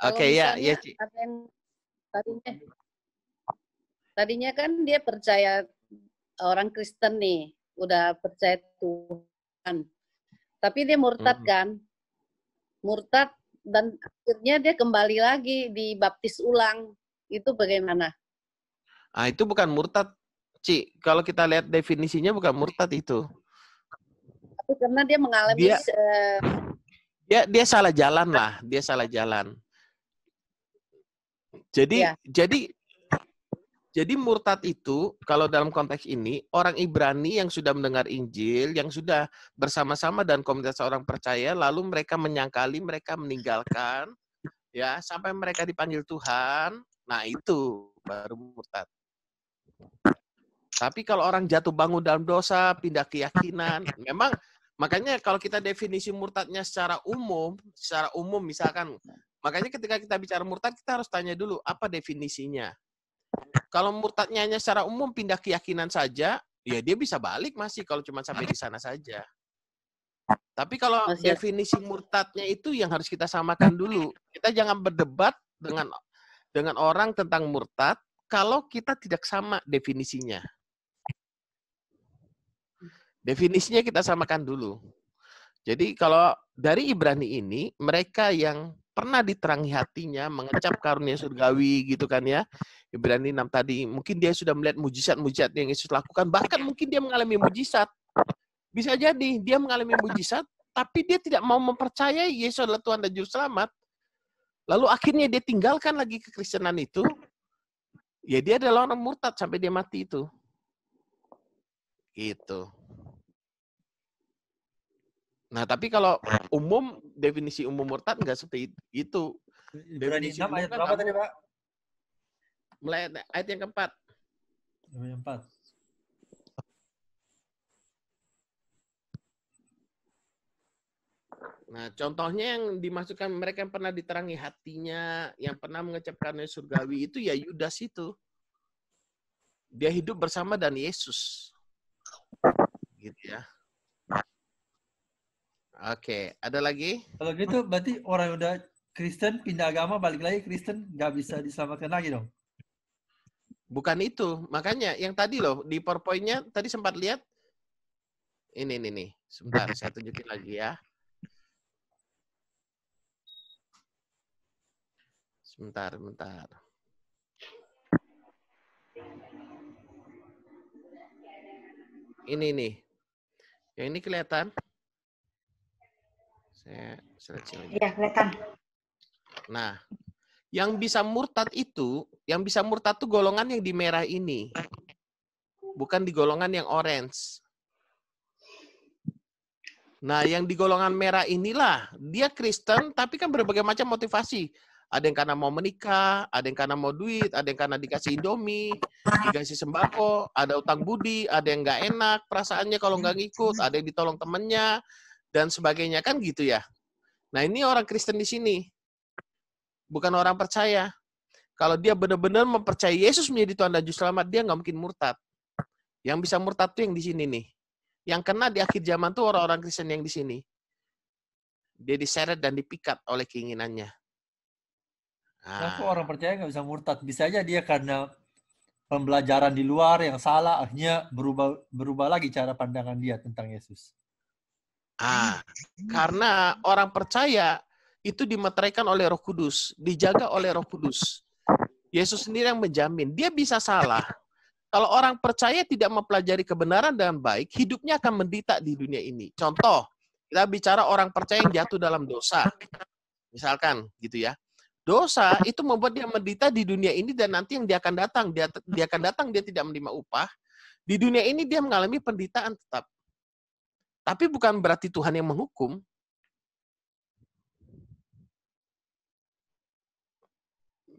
Oke okay, ya, ya Ci. Tadinya, tadinya kan dia percaya orang Kristen nih, udah percaya Tuhan. Tapi dia murtad -hmm. kan? Murtad dan akhirnya dia kembali lagi dibaptis ulang. Itu bagaimana? Ah, itu bukan murtad, Ci. Kalau kita lihat definisinya bukan murtad itu. Tapi karena dia mengalami dia, eh, dia dia salah jalan lah, dia salah jalan. Jadi ya. jadi jadi murtad itu kalau dalam konteks ini orang Ibrani yang sudah mendengar Injil, yang sudah bersama-sama dan komunitas orang percaya lalu mereka menyangkali, mereka meninggalkan ya sampai mereka dipanggil Tuhan. Nah, itu baru murtad. Tapi kalau orang jatuh bangun dalam dosa, pindah keyakinan, memang Makanya kalau kita definisi murtadnya secara umum, secara umum misalkan Makanya ketika kita bicara murtad, kita harus tanya dulu apa definisinya. Kalau murtadnya hanya secara umum pindah keyakinan saja, ya dia bisa balik masih kalau cuma sampai di sana saja. Tapi kalau Mas, definisi murtadnya itu yang harus kita samakan dulu. Kita jangan berdebat dengan dengan orang tentang murtad kalau kita tidak sama definisinya. Definisinya kita samakan dulu. Jadi kalau dari Ibrani ini mereka yang pernah diterangi hatinya, mengecap karunia surgawi gitu kan ya. Ibrani 6 tadi, mungkin dia sudah melihat mujizat-mujizat yang Yesus lakukan, bahkan mungkin dia mengalami mujizat. Bisa jadi dia mengalami mujizat, tapi dia tidak mau mempercayai Yesus adalah Tuhan dan Juru Selamat. Lalu akhirnya dia tinggalkan lagi kekristenan itu. Ya dia adalah orang murtad sampai dia mati itu. Gitu. Nah, tapi kalau umum definisi umum murtad nggak seperti itu. Definisi umum ayat berapa tadi, Pak? Mulai ayat yang keempat. Ayat yang keempat. Nah, contohnya yang dimasukkan mereka yang pernah diterangi hatinya, yang pernah mengecapkannya surgawi itu ya Yudas itu. Dia hidup bersama dan Yesus. Gitu ya. Oke, okay. ada lagi? Kalau gitu berarti orang yang udah Kristen pindah agama balik lagi Kristen nggak bisa diselamatkan lagi dong? Bukan itu, makanya yang tadi loh di PowerPoint-nya tadi sempat lihat ini ini nih. Sebentar, saya tunjukin lagi ya. Sebentar, sebentar. Ini nih. Yang ini kelihatan? Saya seleksi lagi. Iya, kelihatan. Nah, yang bisa murtad itu, yang bisa murtad itu golongan yang di merah ini. Bukan di golongan yang orange. Nah, yang di golongan merah inilah, dia Kristen tapi kan berbagai macam motivasi. Ada yang karena mau menikah, ada yang karena mau duit, ada yang karena dikasih indomie, dikasih sembako, ada utang budi, ada yang nggak enak perasaannya kalau nggak ngikut, ada yang ditolong temennya, dan sebagainya kan gitu ya. Nah ini orang Kristen di sini, bukan orang percaya. Kalau dia benar-benar mempercayai Yesus menjadi Tuhan dan Juru Selamat, dia nggak mungkin murtad. Yang bisa murtad tuh yang di sini nih. Yang kena di akhir zaman tuh orang-orang Kristen yang di sini. Dia diseret dan dipikat oleh keinginannya. Nah. Kenapa orang percaya nggak bisa murtad? Bisa aja dia karena pembelajaran di luar yang salah akhirnya berubah berubah lagi cara pandangan dia tentang Yesus. Ah, iya. karena orang percaya itu dimeteraikan oleh Roh Kudus, dijaga oleh Roh Kudus. Yesus sendiri yang menjamin. Dia bisa salah. Kalau orang percaya tidak mempelajari kebenaran dengan baik, hidupnya akan menderita di dunia ini. Contoh, kita bicara orang percaya yang jatuh dalam dosa. Misalkan gitu ya. Dosa itu membuat dia menderita di dunia ini dan nanti yang dia akan datang, dia, dia akan datang dia tidak menerima upah. Di dunia ini dia mengalami penderitaan tetap tapi bukan berarti Tuhan yang menghukum.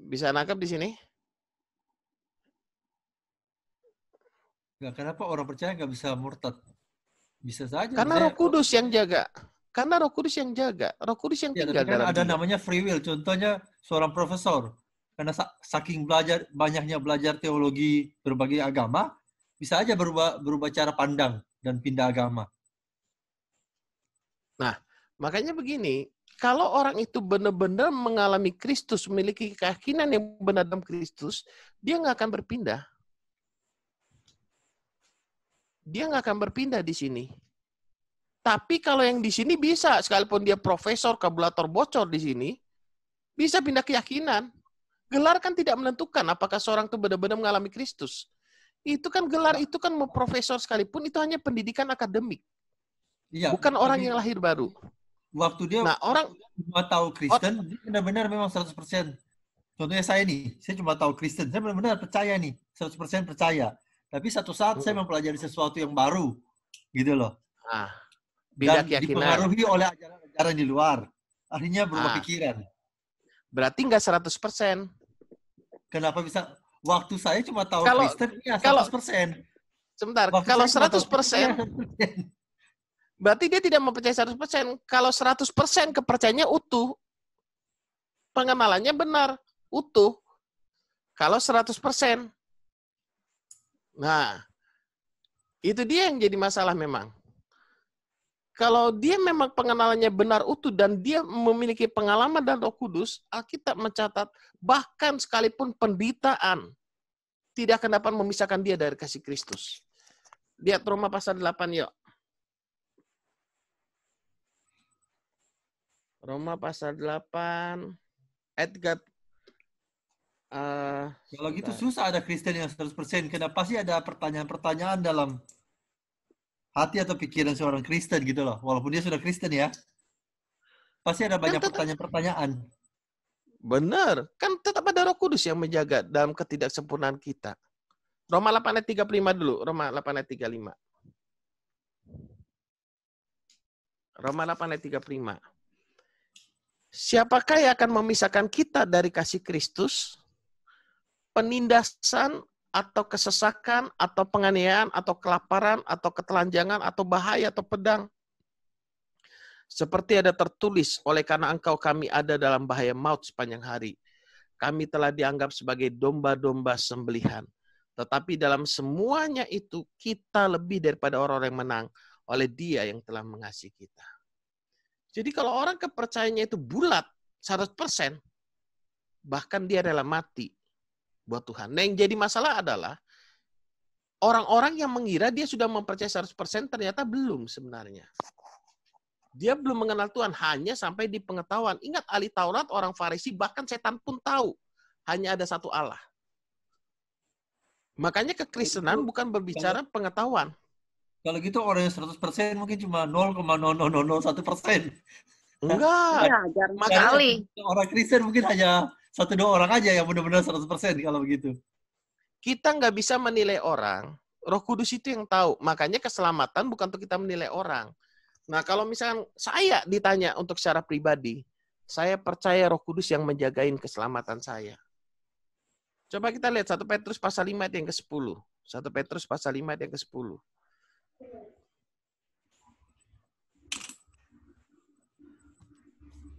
Bisa nangkap di sini? Nah, kenapa orang percaya nggak bisa murtad? Bisa saja. Karena Roh Kudus yang jaga. Karena Roh Kudus yang jaga. Roh Kudus yang ya, tinggal kan ada dia. namanya free will. Contohnya seorang profesor. Karena saking belajar banyaknya belajar teologi berbagai agama, bisa aja berubah berubah cara pandang dan pindah agama. Nah, makanya begini, kalau orang itu benar-benar mengalami Kristus, memiliki keyakinan yang benar dalam Kristus, dia nggak akan berpindah. Dia nggak akan berpindah di sini. Tapi kalau yang di sini bisa, sekalipun dia profesor, kabulator bocor di sini, bisa pindah keyakinan. Gelar kan tidak menentukan apakah seorang itu benar-benar mengalami Kristus. Itu kan gelar, itu kan mau profesor sekalipun, itu hanya pendidikan akademik. Iya. Bukan orang yang lahir baru. Waktu dia nah, orang cuma tahu Kristen, oh. dia benar-benar memang 100%. Contohnya saya nih, saya cuma tahu Kristen. Saya benar-benar percaya nih, 100% percaya. Tapi satu saat saya hmm. mempelajari sesuatu yang baru. Gitu loh. Ah, Dan keyakinan. dipengaruhi oleh ajaran-ajaran di luar. Akhirnya berubah ah. pikiran. Berarti nggak 100%. Kenapa bisa? Waktu saya cuma tahu kalau, Kristen, ya 100%. Kalau, sebentar, Waktu kalau 100%, 100%, 100% Berarti dia tidak mempercayai 100%. Kalau 100% kepercayaannya utuh, pengenalannya benar, utuh. Kalau 100%. Nah, itu dia yang jadi masalah memang. Kalau dia memang pengenalannya benar utuh dan dia memiliki pengalaman dan roh kudus, Alkitab mencatat bahkan sekalipun penderitaan tidak akan dapat memisahkan dia dari kasih Kristus. Lihat Roma pasal 8 yuk. Roma pasal 8 ayat uh, Kalau gitu susah ada Kristen yang 100%. Kenapa sih ada pertanyaan-pertanyaan dalam hati atau pikiran seorang Kristen gitu loh. Walaupun dia sudah Kristen ya. Pasti ada kan banyak pertanyaan-pertanyaan. Benar. Kan tetap ada roh kudus yang menjaga dalam ketidaksempurnaan kita. Roma 8 ayat 35 dulu. Roma 8 ayat 35. Roma 8 ayat 35. Siapakah yang akan memisahkan kita dari kasih Kristus? Penindasan atau kesesakan atau penganiayaan atau kelaparan atau ketelanjangan atau bahaya atau pedang. Seperti ada tertulis, oleh karena engkau kami ada dalam bahaya maut sepanjang hari. Kami telah dianggap sebagai domba-domba sembelihan. Tetapi dalam semuanya itu kita lebih daripada orang-orang yang menang oleh dia yang telah mengasihi kita. Jadi kalau orang kepercayaannya itu bulat 100%, bahkan dia rela mati buat Tuhan. Nah yang jadi masalah adalah orang-orang yang mengira dia sudah mempercaya 100% ternyata belum sebenarnya. Dia belum mengenal Tuhan hanya sampai di pengetahuan. Ingat ahli Taurat, orang Farisi, bahkan setan pun tahu hanya ada satu Allah. Makanya kekristenan bukan berbicara pengetahuan. Kalau gitu orang yang 100% mungkin cuma 0,0001 persen. Enggak, iya, jarang sekali. Orang Kristen mungkin hanya satu dua orang aja yang benar-benar 100% kalau begitu. Kita nggak bisa menilai orang. Roh Kudus itu yang tahu. Makanya keselamatan bukan untuk kita menilai orang. Nah, kalau misalkan saya ditanya untuk secara pribadi, saya percaya Roh Kudus yang menjagain keselamatan saya. Coba kita lihat 1 Petrus pasal 5 ayat yang ke-10. 1 Petrus pasal 5 ayat yang ke-10.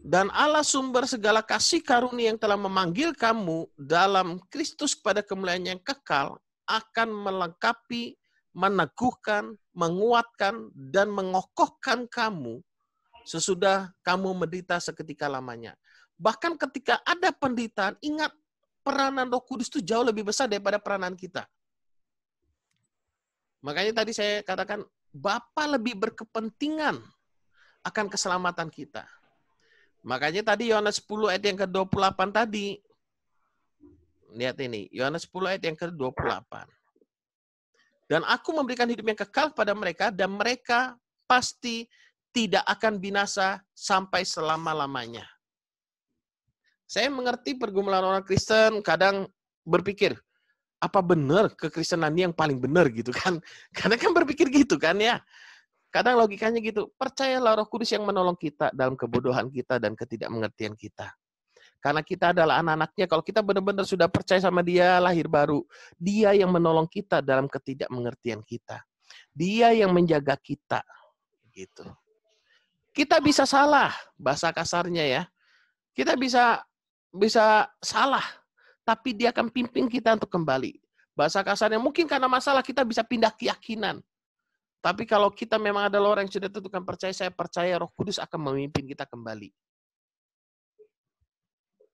Dan Allah sumber segala kasih karunia yang telah memanggil kamu dalam Kristus kepada kemuliaan yang kekal akan melengkapi, meneguhkan, menguatkan, dan mengokohkan kamu sesudah kamu menderita seketika lamanya. Bahkan ketika ada penderitaan, ingat peranan roh kudus itu jauh lebih besar daripada peranan kita. Makanya tadi saya katakan Bapak lebih berkepentingan akan keselamatan kita. Makanya tadi Yohanes 10 ayat yang ke-28 tadi. Lihat ini, Yohanes 10 ayat yang ke-28. Dan aku memberikan hidup yang kekal kepada mereka dan mereka pasti tidak akan binasa sampai selama-lamanya. Saya mengerti pergumulan orang Kristen kadang berpikir, apa benar kekristenan ini yang paling benar gitu kan? karena kan berpikir gitu kan ya. Kadang logikanya gitu. Percayalah Roh Kudus yang menolong kita dalam kebodohan kita dan ketidakmengertian kita. Karena kita adalah anak-anaknya. Kalau kita benar-benar sudah percaya sama dia lahir baru, dia yang menolong kita dalam ketidakmengertian kita. Dia yang menjaga kita. Gitu. Kita bisa salah, bahasa kasarnya ya. Kita bisa bisa salah tapi dia akan pimpin kita untuk kembali. Bahasa kasarnya mungkin karena masalah kita bisa pindah keyakinan. Tapi kalau kita memang ada orang yang sudah tentukan percaya, saya percaya Roh Kudus akan memimpin kita kembali.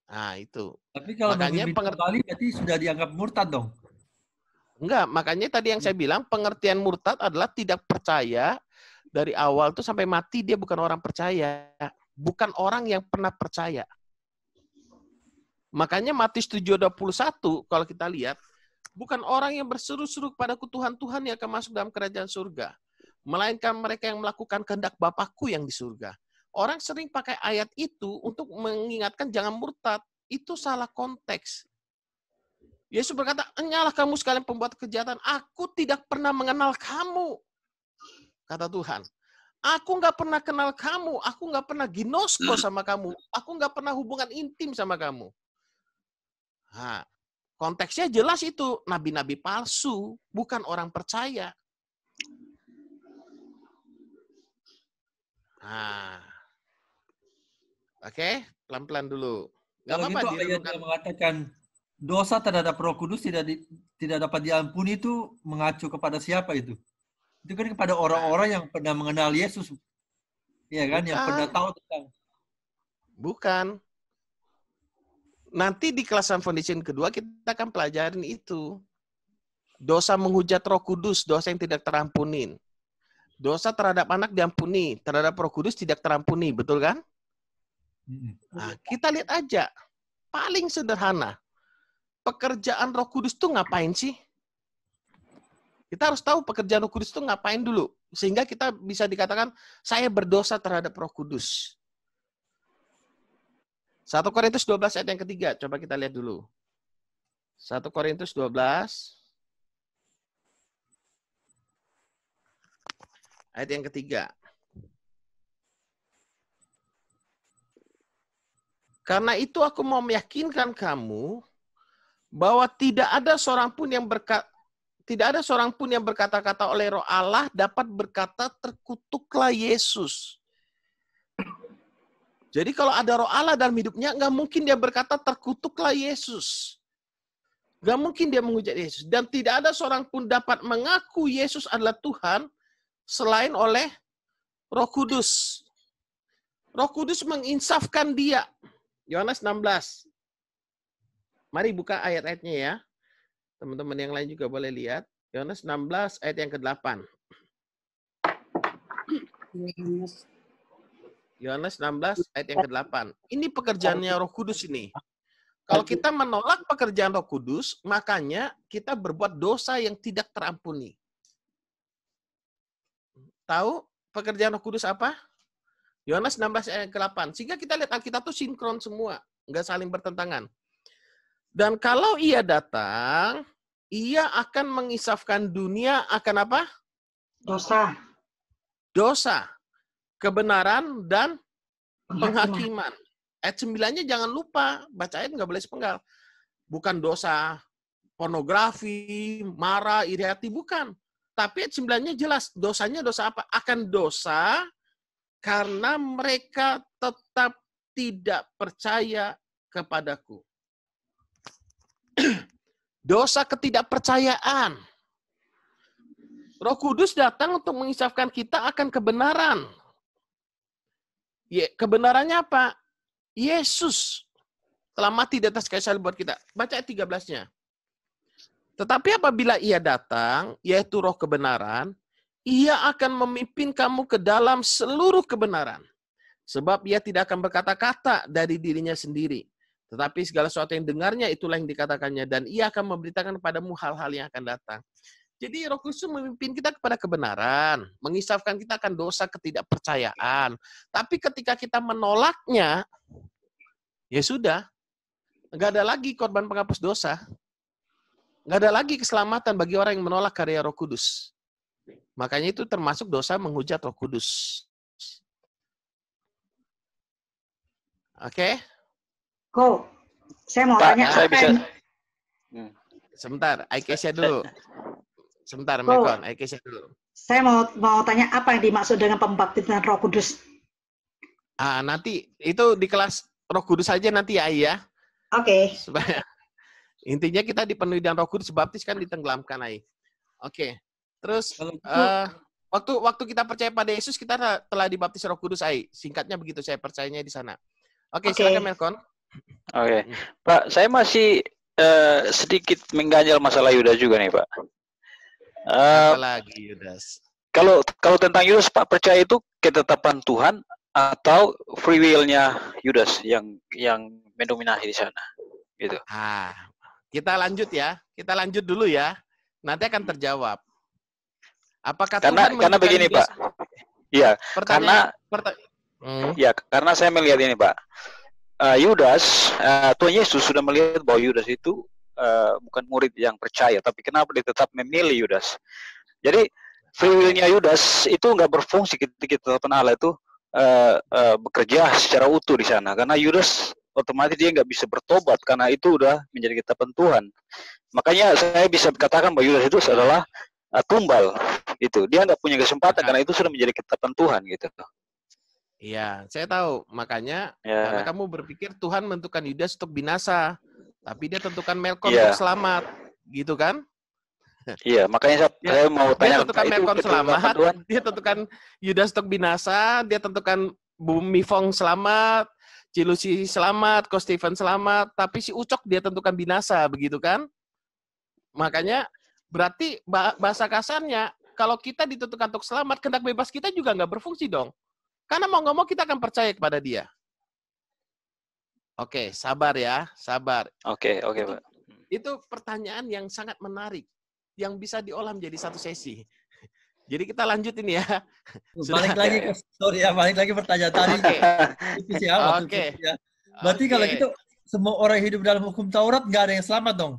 Nah, itu. Tapi kalau makanya pengertian kembali berarti sudah dianggap murtad dong. Enggak, makanya tadi yang saya bilang pengertian murtad adalah tidak percaya dari awal tuh sampai mati dia bukan orang percaya, bukan orang yang pernah percaya. Makanya Matius 7:21 kalau kita lihat bukan orang yang berseru-seru kepadaku Tuhan Tuhan yang akan masuk dalam kerajaan surga, melainkan mereka yang melakukan kehendak Bapakku yang di surga. Orang sering pakai ayat itu untuk mengingatkan jangan murtad. Itu salah konteks. Yesus berkata, "Enyalah kamu sekalian pembuat kejahatan. Aku tidak pernah mengenal kamu." Kata Tuhan. Aku nggak pernah kenal kamu. Aku nggak pernah ginosko sama kamu. Aku nggak pernah hubungan intim sama kamu. Nah, konteksnya jelas itu nabi-nabi palsu, bukan orang percaya. Nah, oke, pelan-pelan dulu. Gak apa-apa. Gitu, mengatakan dosa terhadap Roh Kudus tidak di, tidak dapat diampuni itu mengacu kepada siapa itu? Itu kan kepada nah. orang-orang yang pernah mengenal Yesus, Iya kan? Bukan. Yang pernah tahu tentang. Bukan. Nanti di kelas foundation kedua kita akan pelajarin itu. Dosa menghujat roh kudus, dosa yang tidak terampunin. Dosa terhadap anak diampuni, terhadap roh kudus tidak terampuni, betul kan? Nah, kita lihat aja. Paling sederhana. Pekerjaan roh kudus tuh ngapain sih? Kita harus tahu pekerjaan roh kudus itu ngapain dulu. Sehingga kita bisa dikatakan, saya berdosa terhadap roh kudus. 1 Korintus 12 ayat yang ketiga. Coba kita lihat dulu. 1 Korintus 12 ayat yang ketiga. Karena itu aku mau meyakinkan kamu bahwa tidak ada seorang pun yang berkata tidak ada seorang pun yang berkata-kata oleh roh Allah dapat berkata terkutuklah Yesus jadi kalau ada roh Allah dalam hidupnya, nggak mungkin dia berkata terkutuklah Yesus. Nggak mungkin dia menghujat Yesus. Dan tidak ada seorang pun dapat mengaku Yesus adalah Tuhan selain oleh roh kudus. Roh kudus menginsafkan dia. Yohanes 16. Mari buka ayat-ayatnya ya. Teman-teman yang lain juga boleh lihat. Yohanes 16 ayat yang ke-8. Yohanes 16 ayat yang ke-8. Ini pekerjaannya Roh Kudus ini. Kalau kita menolak pekerjaan Roh Kudus, makanya kita berbuat dosa yang tidak terampuni. Tahu pekerjaan Roh Kudus apa? Yohanes 16 ayat ke-8. Sehingga kita lihat Alkitab itu sinkron semua, nggak saling bertentangan. Dan kalau ia datang, ia akan mengisafkan dunia akan apa? Dosa. Dosa kebenaran dan penghakiman. Ayat sembilannya jangan lupa, baca ayat nggak boleh sepenggal. Bukan dosa pornografi, marah, iri hati, bukan. Tapi ayat sembilannya jelas, dosanya dosa apa? Akan dosa karena mereka tetap tidak percaya kepadaku. dosa ketidakpercayaan. Roh Kudus datang untuk mengisafkan kita akan kebenaran Ya kebenarannya apa? Yesus telah mati di atas kayu salib buat kita. Baca ayat 13-nya. Tetapi apabila ia datang, yaitu roh kebenaran, ia akan memimpin kamu ke dalam seluruh kebenaran. Sebab ia tidak akan berkata-kata dari dirinya sendiri. Tetapi segala sesuatu yang dengarnya itulah yang dikatakannya. Dan ia akan memberitakan kepadamu hal-hal yang akan datang. Jadi Roh Kudus memimpin kita kepada kebenaran, mengisafkan kita akan dosa ketidakpercayaan. Tapi ketika kita menolaknya, ya sudah, nggak ada lagi korban penghapus dosa, nggak ada lagi keselamatan bagi orang yang menolak karya Roh Kudus. Makanya itu termasuk dosa menghujat Roh Kudus. Oke? Okay? Go. Saya mau tanya. Saya bisa. Hmm. Sebentar, Aikesia dulu sebentar, oh, Mekon. kisah dulu. Saya mau mau tanya apa yang dimaksud dengan pembaptisan Roh Kudus? Ah, nanti itu di kelas Roh Kudus saja nanti ya, ya. Oke. Okay. Supaya intinya kita dipenuhi dengan Roh Kudus, baptis kan ditenggelamkan, Ai. Oke. Okay. Terus uh, waktu waktu kita percaya pada Yesus kita telah dibaptis Roh Kudus, Ai. Singkatnya begitu saya percayanya di sana. Oke, okay, okay. silakan Melkon. Oke, okay. Hmm. Pak, saya masih uh, sedikit mengganjal masalah Yuda juga nih, Pak. Uh, eh, lagi Yudas. Kalau kalau tentang Yudas Pak percaya itu ketetapan Tuhan atau free will-nya Yudas yang yang mendominasi di sana. Gitu. Ah, kita lanjut ya. Kita lanjut dulu ya. Nanti akan terjawab. Apakah karena Tuhan karena begini Yudas? Pak. Iya, karena perta hmm? iya, karena saya melihat ini Pak. Uh, Yudas, uh, Tuhan Yesus sudah melihat bahwa Yudas itu Eh, bukan murid yang percaya, tapi kenapa dia tetap memilih Yudas? Jadi free will-nya Yudas itu nggak berfungsi ketika kita Allah itu eh, eh, bekerja secara utuh di sana, karena Yudas otomatis dia nggak bisa bertobat karena itu udah menjadi ketetapan Tuhan. Makanya saya bisa katakan bahwa Yudas itu adalah tumbal itu dia nggak punya kesempatan karena itu sudah menjadi ketetapan Tuhan gitu. Iya, saya tahu. Makanya ya. karena kamu berpikir Tuhan menentukan Yudas untuk binasa. Tapi dia tentukan Melkon yeah. untuk selamat, gitu kan? Iya, makanya saya, mau tanya. Dia tentukan Melkon selamat, dia tentukan Yudas Stok binasa, dia tentukan Bumi Fong selamat, Cilusi selamat, Ko Steven selamat, tapi si Ucok dia tentukan binasa, begitu kan? Makanya berarti bahasa kasarnya kalau kita ditentukan untuk selamat, kendak bebas kita juga nggak berfungsi dong. Karena mau nggak mau kita akan percaya kepada dia. Oke, sabar ya, sabar. Oke, oke, okay, Pak. Itu pertanyaan yang sangat menarik yang bisa diolah menjadi satu sesi. Jadi kita lanjutin ya. Sudah. Balik lagi ke story ya, balik lagi pertanyaan tadi. Oke. Okay. Oke. Okay. Ya. Berarti okay. kalau gitu semua orang hidup dalam hukum Taurat nggak ada yang selamat dong.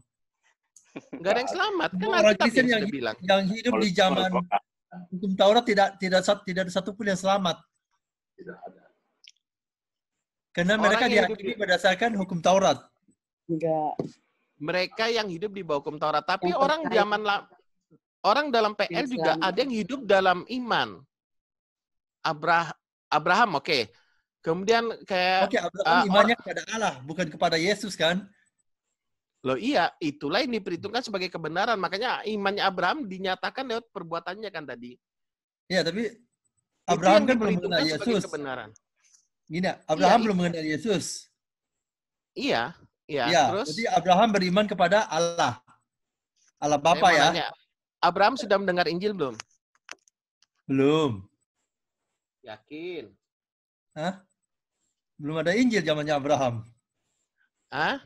Nggak ada yang selamat. Kan orang Kristen yang, yang, bilang. yang hidup di zaman hukum Taurat tidak tidak tidak ada satupun yang selamat. Tidak ada. Karena mereka Orang berdasarkan hukum Taurat. Enggak. Mereka yang hidup di bawah hukum Taurat, tapi yang orang zaman orang dalam PL Islam. juga ada yang hidup dalam iman. Abrah Abraham, oke. Okay. Kemudian kayak Oke, okay, Abraham uh, imannya kepada Allah, bukan kepada Yesus kan? Loh iya, itulah yang diperhitungkan sebagai kebenaran. Makanya imannya Abraham dinyatakan lewat perbuatannya kan tadi. Iya, tapi Abraham kan belum mengenal Yesus. Kebenaran. Gini, iya, Abraham iya, belum mengenal Yesus. Iya, iya. Ya, terus jadi Abraham beriman kepada Allah. Allah Bapa ya. Nanya, Abraham sudah mendengar Injil belum? Belum. Yakin? Hah? Belum ada Injil zamannya Abraham. Hah?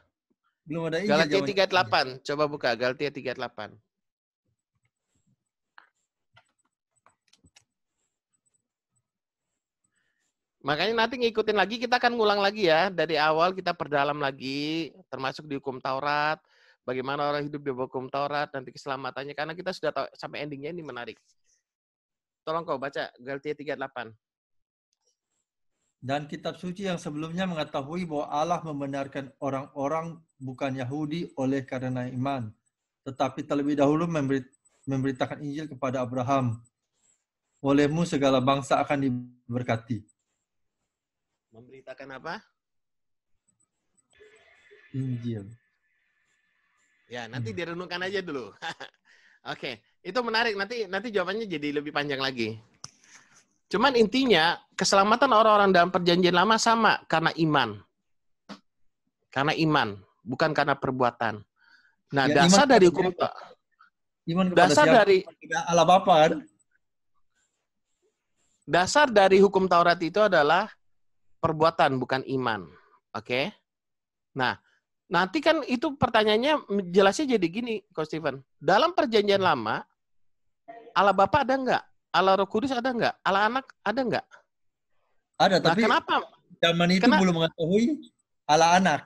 Belum ada Injil. Galatia 38, coba buka Galatia 38. Makanya nanti ngikutin lagi, kita akan ngulang lagi ya. Dari awal kita perdalam lagi, termasuk di hukum Taurat. Bagaimana orang hidup di hukum Taurat, nanti keselamatannya. Karena kita sudah tahu, sampai endingnya ini menarik. Tolong kau baca Galatia 38. Dan kitab suci yang sebelumnya mengetahui bahwa Allah membenarkan orang-orang bukan Yahudi oleh karena iman. Tetapi terlebih dahulu memberitakan Injil kepada Abraham. Olehmu segala bangsa akan diberkati Memberitakan apa? Injil. Ya, nanti hmm. direnungkan aja dulu. Oke, okay. itu menarik. Nanti nanti jawabannya jadi lebih panjang lagi. Cuman intinya keselamatan orang-orang dalam perjanjian lama sama karena iman. Karena iman, bukan karena perbuatan. Nah, ya, dasar dari hukum iman dasar siapa? dari Allah Bapa kan? Dasar dari hukum Taurat itu adalah perbuatan bukan iman. Oke. Okay? Nah, nanti kan itu pertanyaannya jelasnya jadi gini, Coach Steven. Dalam perjanjian lama, Allah Bapa ada enggak? Allah Roh Kudus ada enggak? Allah Anak ada enggak? Ada, nah, tapi kenapa? Zaman itu Kena... belum mengetahui Allah Anak.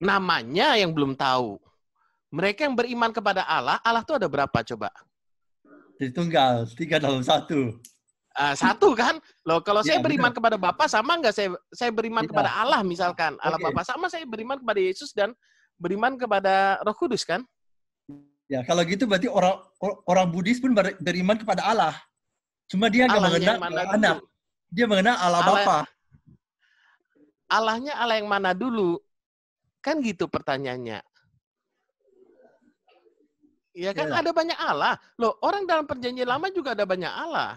Namanya yang belum tahu. Mereka yang beriman kepada Allah, Allah tuh ada berapa coba? Tritunggal, tiga dalam satu. Uh, satu kan loh kalau ya, saya beriman benar. kepada Bapa sama nggak saya saya beriman ya. kepada Allah misalkan Allah okay. Bapa sama saya beriman kepada Yesus dan beriman kepada Roh Kudus kan ya kalau gitu berarti orang orang Buddhis pun beriman kepada Allah cuma dia nggak mengenal anak dia mengenal Allah, Allah Bapa Allahnya Allah yang mana dulu kan gitu pertanyaannya Ya kan ya. ada banyak Allah. Loh, orang dalam perjanjian lama juga ada banyak Allah.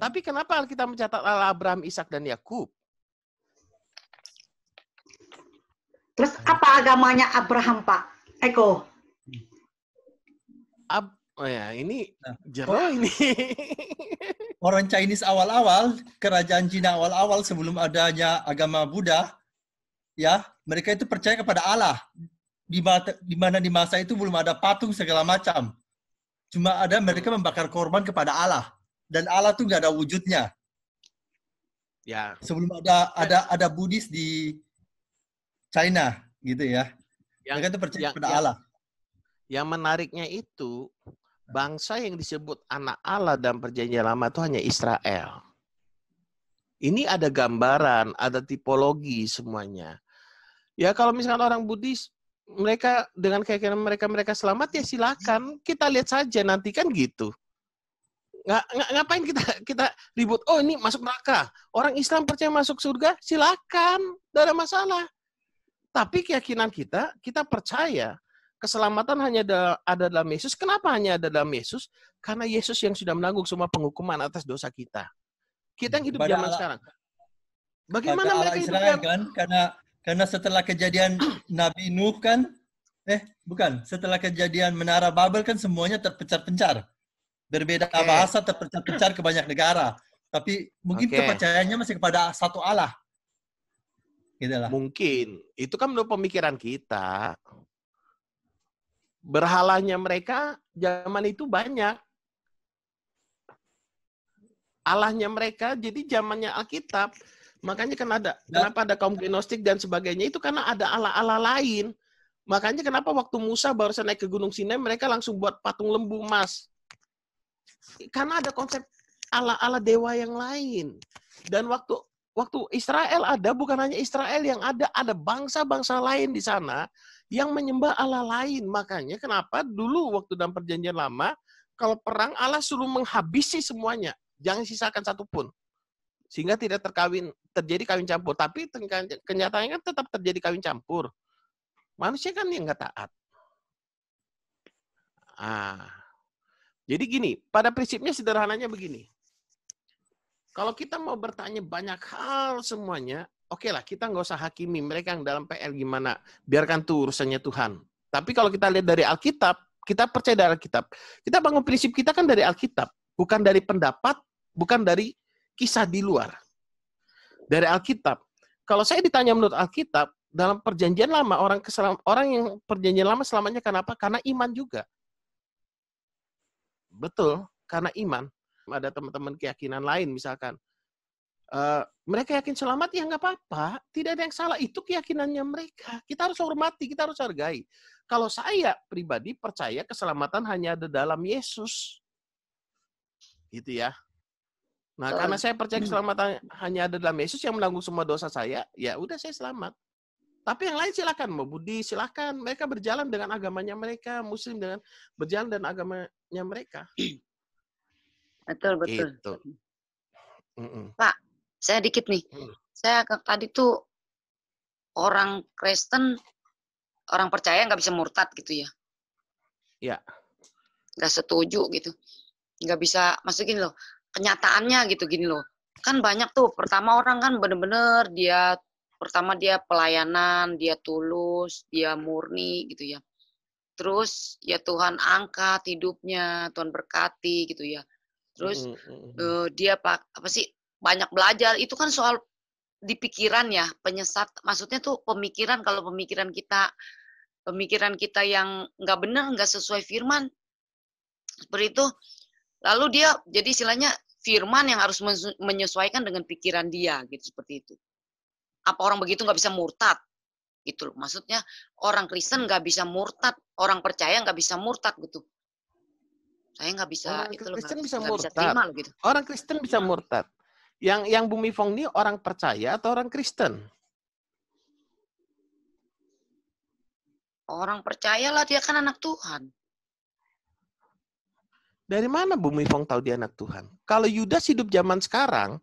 Tapi kenapa kita mencatat Allah Abraham, Ishak dan Yakub? Terus apa agamanya Abraham, Pak? Eko. Ab oh ya, ini nah, jero ini. Orang Chinese awal-awal, kerajaan Cina awal-awal sebelum adanya agama Buddha, ya, mereka itu percaya kepada Allah. Di, di mana di masa itu belum ada patung segala macam. Cuma ada mereka membakar korban kepada Allah dan Allah tuh nggak ada wujudnya. Ya. Sebelum ada ada ada Buddhis di China gitu ya. Yang, Mereka itu percaya yang, pada yang, Allah. Yang menariknya itu bangsa yang disebut anak Allah dan perjanjian lama itu hanya Israel. Ini ada gambaran, ada tipologi semuanya. Ya kalau misalkan orang Buddhis mereka dengan keyakinan mereka mereka selamat ya silakan kita lihat saja nanti kan gitu nggak ngapain kita kita ribut oh ini masuk neraka orang Islam percaya masuk surga silakan tidak ada masalah tapi keyakinan kita kita percaya keselamatan hanya ada, ada dalam Yesus kenapa hanya ada dalam Yesus karena Yesus yang sudah menanggung semua penghukuman atas dosa kita kita yang hidup Pada zaman Allah, sekarang bagaimana mereka hidup ya? kan karena karena setelah kejadian Nabi Nuh kan eh bukan setelah kejadian menara Babel kan semuanya terpecah pencar berbeda okay. bahasa terpecah-pecah ke banyak negara tapi mungkin okay. kepercayaannya masih kepada satu Allah gitu lah. mungkin itu kan menurut pemikiran kita berhalanya mereka zaman itu banyak Allahnya mereka jadi zamannya Alkitab makanya kan ada nah. kenapa ada kaum gnostik dan sebagainya itu karena ada Allah-Allah lain makanya kenapa waktu Musa barusan naik ke Gunung Sinai mereka langsung buat patung lembu emas karena ada konsep ala-ala dewa yang lain. Dan waktu waktu Israel ada bukan hanya Israel yang ada, ada bangsa-bangsa lain di sana yang menyembah ala lain. Makanya kenapa dulu waktu dalam perjanjian lama kalau perang Allah suruh menghabisi semuanya, jangan sisakan satupun Sehingga tidak terkawin terjadi kawin campur, tapi kenyataannya kan tetap terjadi kawin campur. Manusia kan yang nggak taat. Ah, jadi gini, pada prinsipnya sederhananya begini. Kalau kita mau bertanya banyak hal semuanya, oke okay lah kita nggak usah hakimi mereka yang dalam PL gimana. Biarkan tuh urusannya Tuhan. Tapi kalau kita lihat dari Alkitab, kita percaya dari Alkitab. Kita bangun prinsip kita kan dari Alkitab. Bukan dari pendapat, bukan dari kisah di luar. Dari Alkitab. Kalau saya ditanya menurut Alkitab, dalam perjanjian lama orang keselam, orang yang perjanjian lama selamanya kenapa? Karena iman juga. Betul, karena iman. Ada teman-teman keyakinan lain misalkan. Uh, mereka yakin selamat ya nggak apa-apa. Tidak ada yang salah. Itu keyakinannya mereka. Kita harus hormati, kita harus hargai. Kalau saya pribadi percaya keselamatan hanya ada dalam Yesus. Gitu ya. Nah, so, karena saya percaya hmm. keselamatan hanya ada dalam Yesus yang menanggung semua dosa saya, ya udah saya selamat. Tapi yang lain silakan, mau Budi silakan. Mereka berjalan dengan agamanya mereka, Muslim dengan berjalan dengan agama hidupnya mereka. Betul betul. Gitu. Pak, saya dikit nih. Mm. Saya tadi tuh orang Kristen, orang percaya nggak bisa murtad gitu ya? Ya. Nggak setuju gitu. Nggak bisa, masukin loh. Kenyataannya gitu gini loh. Kan banyak tuh. Pertama orang kan bener-bener dia pertama dia pelayanan, dia tulus, dia murni gitu ya terus ya Tuhan angkat hidupnya Tuhan berkati gitu ya terus mm -hmm. uh, dia pak apa sih banyak belajar itu kan soal di pikiran ya penyesat maksudnya tuh pemikiran kalau pemikiran kita pemikiran kita yang nggak benar nggak sesuai firman seperti itu lalu dia jadi istilahnya firman yang harus menyesuaikan dengan pikiran dia gitu seperti itu apa orang begitu nggak bisa murtad itu loh. Maksudnya orang Kristen nggak bisa murtad, orang percaya nggak bisa murtad gitu. Saya nggak bisa orang itu loh, Kristen gak, bisa gak murtad. Bisa loh, gitu. Orang Kristen bisa murtad. Yang yang Bumi Fong ini orang percaya atau orang Kristen? Orang percaya lah dia kan anak Tuhan. Dari mana Bumi Fong tahu dia anak Tuhan? Kalau Yudas hidup zaman sekarang,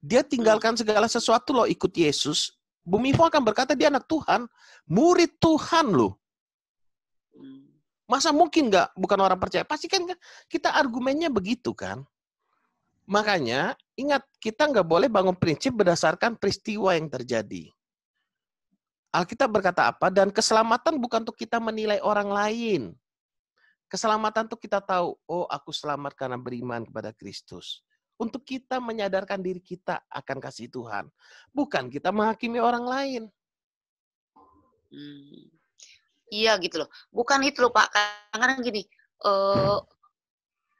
dia tinggalkan segala sesuatu loh ikut Yesus. Bumivo akan berkata dia anak Tuhan, murid Tuhan loh. Hmm. Masa mungkin nggak bukan orang percaya? Pasti kan kita argumennya begitu kan. Makanya ingat kita nggak boleh bangun prinsip berdasarkan peristiwa yang terjadi. Alkitab berkata apa? Dan keselamatan bukan untuk kita menilai orang lain. Keselamatan itu kita tahu, oh aku selamat karena beriman kepada Kristus untuk kita menyadarkan diri kita akan kasih Tuhan, bukan kita menghakimi orang lain. Hmm. Iya gitu loh. Bukan itu loh Pak. Kadang-kadang gini, eh,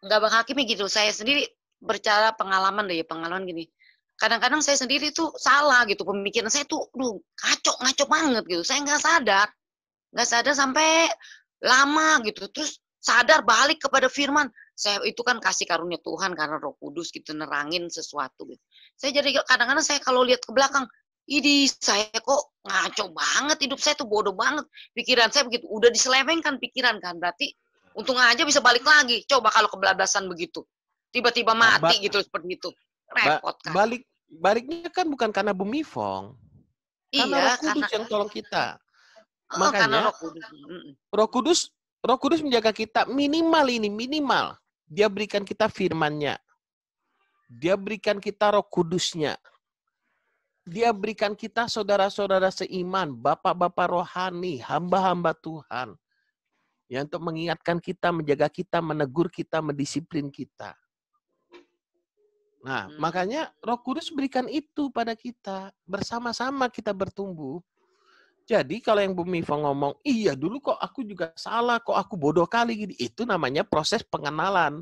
nggak uh, menghakimi gitu. Saya sendiri bercara pengalaman deh ya, pengalaman gini. Kadang-kadang saya sendiri tuh salah gitu pemikiran saya tuh, duh ngaco ngaco banget gitu. Saya nggak sadar, nggak sadar sampai lama gitu. Terus sadar balik kepada Firman, saya itu kan kasih karunia Tuhan karena Roh Kudus gitu nerangin sesuatu gitu. Saya jadi kadang-kadang saya kalau lihat ke belakang, ini saya kok ngaco banget hidup saya tuh bodoh banget. Pikiran saya begitu, udah diselewengkan pikiran kan. Berarti untung aja bisa balik lagi. Coba kalau kebelabasan begitu. Tiba-tiba mati ba gitu seperti itu. Repot kan. Ba balik baliknya kan bukan karena bumi Fong. Karena iya, Roh Kudus karena, yang tolong kita. Makanya Roh Kudus. Roh Kudus Roh Kudus menjaga kita minimal ini minimal dia berikan kita firman-Nya. Dia berikan kita roh kudusnya. Dia berikan kita saudara-saudara seiman, bapak-bapak rohani, hamba-hamba Tuhan. yang untuk mengingatkan kita, menjaga kita, menegur kita, mendisiplin kita. Nah, hmm. makanya Roh Kudus berikan itu pada kita. Bersama-sama kita bertumbuh. Jadi kalau yang Bumi Ivo ngomong, iya dulu kok aku juga salah, kok aku bodoh kali gini. Itu namanya proses pengenalan,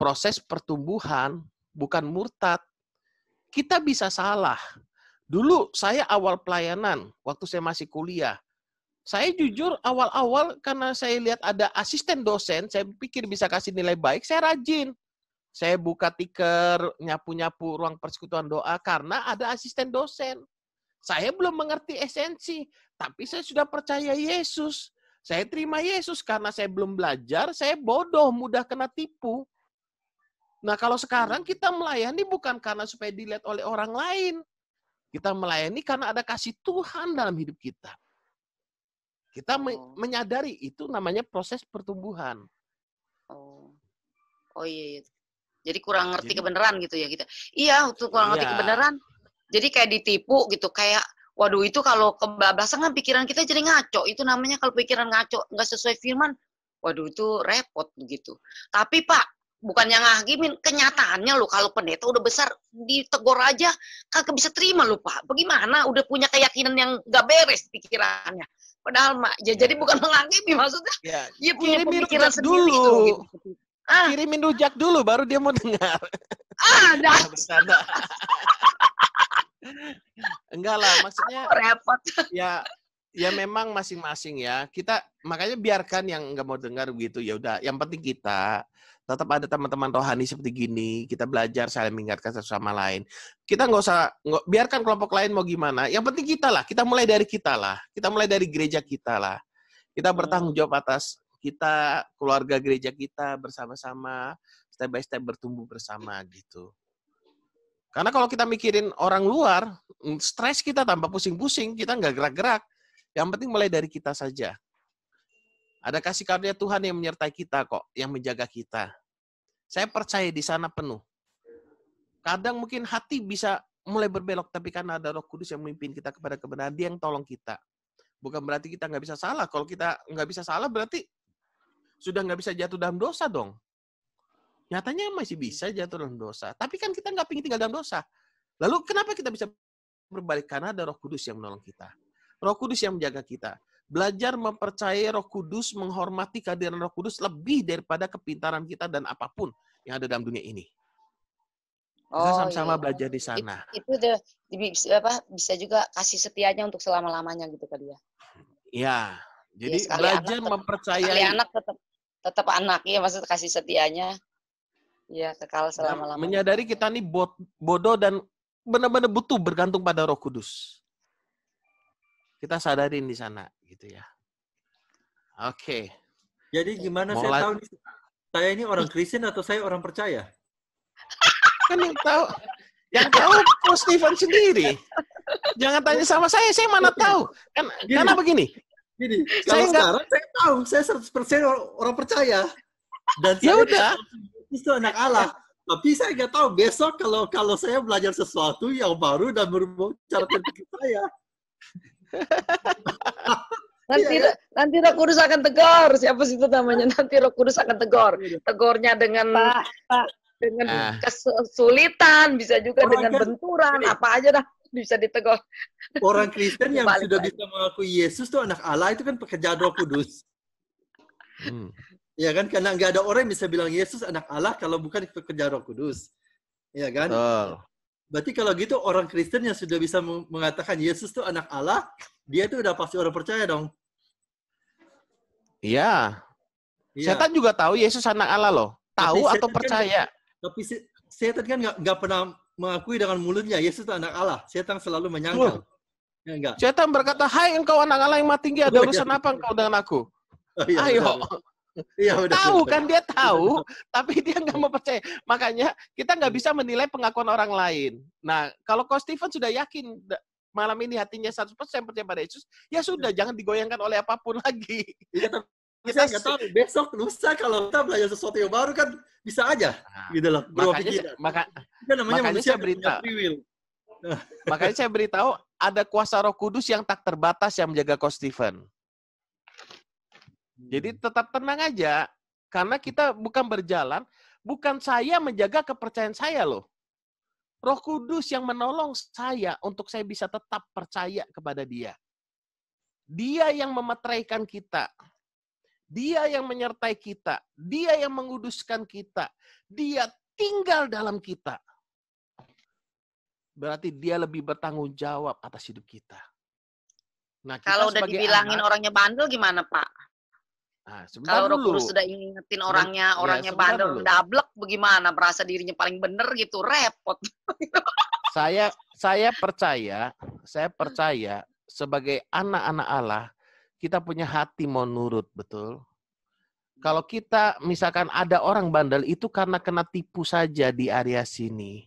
proses pertumbuhan, bukan murtad. Kita bisa salah. Dulu saya awal pelayanan, waktu saya masih kuliah, saya jujur awal-awal karena saya lihat ada asisten dosen, saya pikir bisa kasih nilai baik, saya rajin. Saya buka tiker, nyapu-nyapu ruang persekutuan doa karena ada asisten dosen. Saya belum mengerti esensi. Tapi saya sudah percaya Yesus. Saya terima Yesus karena saya belum belajar, saya bodoh, mudah kena tipu. Nah, kalau sekarang hmm. kita melayani bukan karena supaya dilihat oleh orang lain. Kita melayani karena ada kasih Tuhan dalam hidup kita. Kita oh. menyadari itu namanya proses pertumbuhan. Oh. Oh iya, iya. Jadi kurang ngerti Jadi, kebenaran gitu ya kita. Iya, untuk kurang iya. ngerti kebenaran. Jadi kayak ditipu gitu, kayak Waduh itu kalau kebablasan kan pikiran kita jadi ngaco. Itu namanya kalau pikiran ngaco nggak sesuai firman. Waduh itu repot begitu. Tapi Pak, bukan yang ngagimin, kenyataannya lo kalau pendeta udah besar ditegor aja kagak bisa terima lo Pak. Bagaimana udah punya keyakinan yang nggak beres pikirannya. Padahal mak, ya, jadi iya. bukan mengagimi maksudnya. Ya, dia punya pemikiran sendiri dulu. Itu, gitu. Ah. Kirimin rujak dulu baru dia mau dengar. Ah, dah. Enggak lah, maksudnya Aku repot. Ya ya memang masing-masing ya. Kita makanya biarkan yang nggak mau dengar begitu ya udah. Yang penting kita tetap ada teman-teman rohani seperti gini. Kita belajar saling mengingatkan satu sama lain. Kita nggak usah nggak biarkan kelompok lain mau gimana. Yang penting kita lah. Kita mulai dari kita lah. Kita mulai dari gereja kita lah. Kita bertanggung jawab atas kita, keluarga gereja kita bersama-sama, step by step bertumbuh bersama gitu. Karena kalau kita mikirin orang luar, mm, stres kita tanpa pusing-pusing, kita nggak gerak-gerak. Yang penting mulai dari kita saja. Ada kasih karunia Tuhan yang menyertai kita kok, yang menjaga kita. Saya percaya di sana penuh. Kadang mungkin hati bisa mulai berbelok, tapi karena ada roh kudus yang memimpin kita kepada kebenaran, dia yang tolong kita. Bukan berarti kita nggak bisa salah. Kalau kita nggak bisa salah, berarti sudah nggak bisa jatuh dalam dosa dong nyatanya masih bisa jatuh dalam dosa. Tapi kan kita nggak pingin tinggal dalam dosa. Lalu kenapa kita bisa berbalik? Karena ada roh kudus yang menolong kita. Roh kudus yang menjaga kita. Belajar mempercayai roh kudus, menghormati kehadiran roh kudus lebih daripada kepintaran kita dan apapun yang ada dalam dunia ini. Kita oh, sama-sama iya. belajar di sana. Itu, itu the, apa, bisa juga kasih setianya untuk selama-lamanya gitu kali ya. Iya. Jadi ya, belajar anak tetap, mempercayai. Sekali anak tetap tetap anak ya maksud kasih setianya Iya, kekal selama-lamanya. Menyadari kita ini bodoh dan benar-benar butuh bergantung pada Roh Kudus. Kita sadarin di sana gitu ya. Oke. Okay. Jadi gimana Mau saya tahu ini, saya ini orang Kristen atau saya orang percaya? kan yang tahu yang tahu Paul Steven sendiri. Jangan tanya sama saya, saya mana tahu. Kan gini, karena begini. Gini, saya kalau enggak, sekarang saya tahu, saya 100% orang, percaya. Dan ya udah itu anak Allah. Tapi saya nggak tahu besok kalau kalau saya belajar sesuatu yang baru dan berubah cara berpikir saya. nanti ya, ya. nanti Roh Kudus akan tegur siapa sih itu namanya nanti Roh Kudus akan tegur iya. tegurnya dengan pak, pak. dengan ah. kesulitan bisa juga orang dengan kan, benturan ini. Iya. apa aja dah bisa ditegur orang Kristen yang sudah bisa mengakui Yesus tuh anak Allah itu kan pekerjaan Roh Kudus hmm. Ya kan? Karena nggak ada orang yang bisa bilang Yesus anak Allah kalau bukan pekerja Roh Kudus. Ya kan? Betul. Berarti kalau gitu orang Kristen yang sudah bisa mengatakan Yesus itu anak Allah, dia itu udah pasti orang percaya dong. Iya. Ya. Setan juga tahu Yesus anak Allah loh. Tahu tapi atau percaya. Kan, tapi setan kan, kan nggak pernah mengakui dengan mulutnya Yesus itu anak Allah. Setan selalu menyangkal. Loh. Ya, Setan berkata, "Hai engkau anak Allah yang mati tinggi, ada oh urusan apa engkau dengan aku?" Oh, iya, Ayo. Benar. Ya, udah, tahu kan dia tahu, tapi dia nggak mau percaya. Makanya kita nggak iya. bisa menilai pengakuan orang lain. Nah, kalau Coach Steven sudah yakin malam ini hatinya 100% percaya pada Yesus, ya sudah ya. jangan digoyangkan oleh apapun lagi. Ya, tapi kita nggak tahu besok lusa kalau kita belajar sesuatu yang baru kan bisa aja nah, gitu loh. Makanya, maka, ya, namanya makanya saya berita. makanya saya beritahu ada kuasa Roh Kudus yang tak terbatas yang menjaga Coach Steven. Jadi hmm. tetap tenang aja karena kita bukan berjalan, bukan saya menjaga kepercayaan saya loh. Roh Kudus yang menolong saya untuk saya bisa tetap percaya kepada Dia. Dia yang memetraikan kita. Dia yang menyertai kita. Dia yang menguduskan kita. Dia tinggal dalam kita. Berarti dia lebih bertanggung jawab atas hidup kita. Nah, kita kalau udah dibilangin anak, orangnya bandel gimana, Pak? Nah, Kalau dulu. dokter sudah ingetin orangnya, iya, orangnya ya, bandel, dablek, bagaimana merasa dirinya paling bener gitu, repot. saya saya percaya, saya hmm. percaya sebagai anak-anak Allah, kita punya hati mau nurut, betul? Kalau kita misalkan ada orang bandel itu karena kena tipu saja di area sini.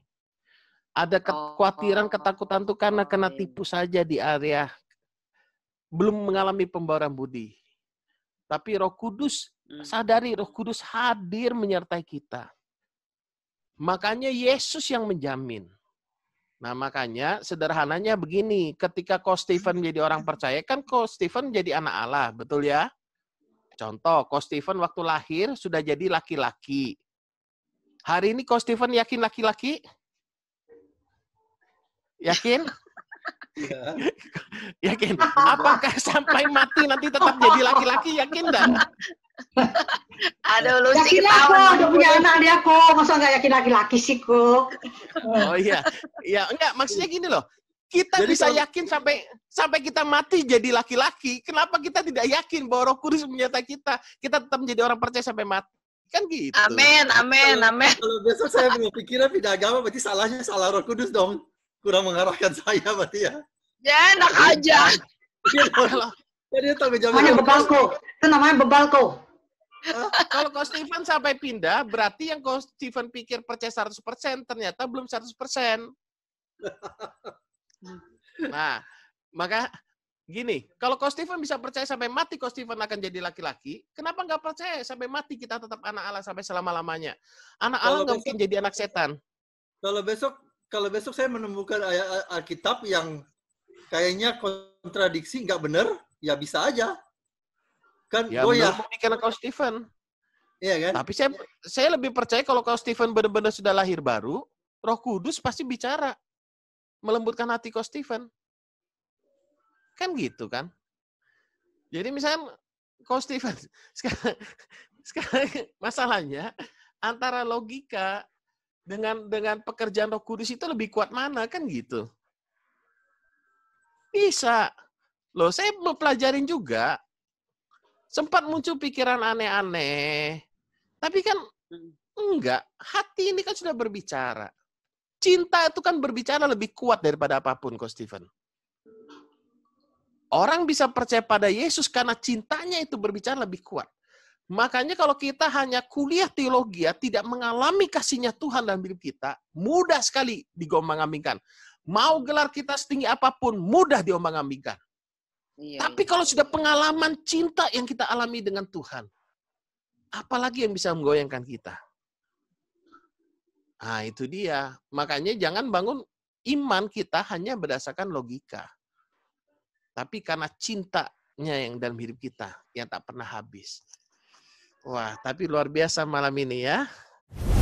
Ada kekhawatiran, oh. ketakutan itu karena kena iya, iya. tipu saja di area belum mengalami pembawaran budi tapi Roh Kudus, hmm. sadari Roh Kudus hadir menyertai kita. Makanya Yesus yang menjamin. Nah makanya sederhananya begini, ketika kau Stephen hmm. menjadi orang percaya, kan kau Stephen jadi anak Allah, betul ya? Contoh, kau Stephen waktu lahir sudah jadi laki-laki. Hari ini kau Stephen yakin laki-laki? Yakin? Ya. yakin? Apakah sampai mati nanti tetap jadi laki-laki? Yakin nggak? Aduh, lu yakin aku, udah punya anak dia kok. Masa nggak yakin laki-laki sih kok? Oh iya, ya enggak. Maksudnya gini loh, kita jadi, bisa kalau... yakin sampai sampai kita mati jadi laki-laki. Kenapa kita tidak yakin bahwa Roh Kudus menyertai kita? Kita tetap menjadi orang percaya sampai mati kan gitu. Amin, amin, amin. Kalau, kalau besok saya punya pikiran pindah agama, berarti salahnya salah Roh Kudus dong kurang mengarahkan saya berarti ya. Ya enak aja. Jadi ya, tanggung jawab. Namanya bebalko. Itu namanya bebalko. Uh, kalau Coach Steven sampai pindah, berarti yang Coach Steven pikir percaya persen ternyata belum 100%. Nah, maka gini, kalau Coach Steven bisa percaya sampai mati Coach Steven akan jadi laki-laki, kenapa nggak percaya sampai mati kita tetap anak Allah sampai selama-lamanya? Anak Allah nggak mungkin jadi anak setan. Kalau besok kalau besok saya menemukan ayat Alkitab yang kayaknya kontradiksi nggak benar, ya bisa aja. Kan ya, oh ya. kau Stephen. Iya kan? Tapi saya saya lebih percaya kalau kau Stephen benar-benar sudah lahir baru, Roh Kudus pasti bicara. Melembutkan hati kau Stephen. Kan gitu kan? Jadi misalnya kau Stephen sekarang, sekarang masalahnya antara logika dengan dengan pekerjaan Roh Kudus itu lebih kuat mana kan gitu. Bisa. Loh, saya mau pelajarin juga. Sempat muncul pikiran aneh-aneh. Tapi kan enggak, hati ini kan sudah berbicara. Cinta itu kan berbicara lebih kuat daripada apapun, kok Steven. Orang bisa percaya pada Yesus karena cintanya itu berbicara lebih kuat. Makanya kalau kita hanya kuliah teologi, ya, tidak mengalami kasihnya Tuhan dalam hidup kita, mudah sekali digombang-ambingkan. Mau gelar kita setinggi apapun, mudah diombang-ambingkan. Iya, Tapi iya. kalau sudah pengalaman cinta yang kita alami dengan Tuhan, apalagi yang bisa menggoyangkan kita? Nah, itu dia. Makanya jangan bangun iman kita hanya berdasarkan logika. Tapi karena cintanya yang dalam hidup kita, yang tak pernah habis. Wah, tapi luar biasa malam ini ya.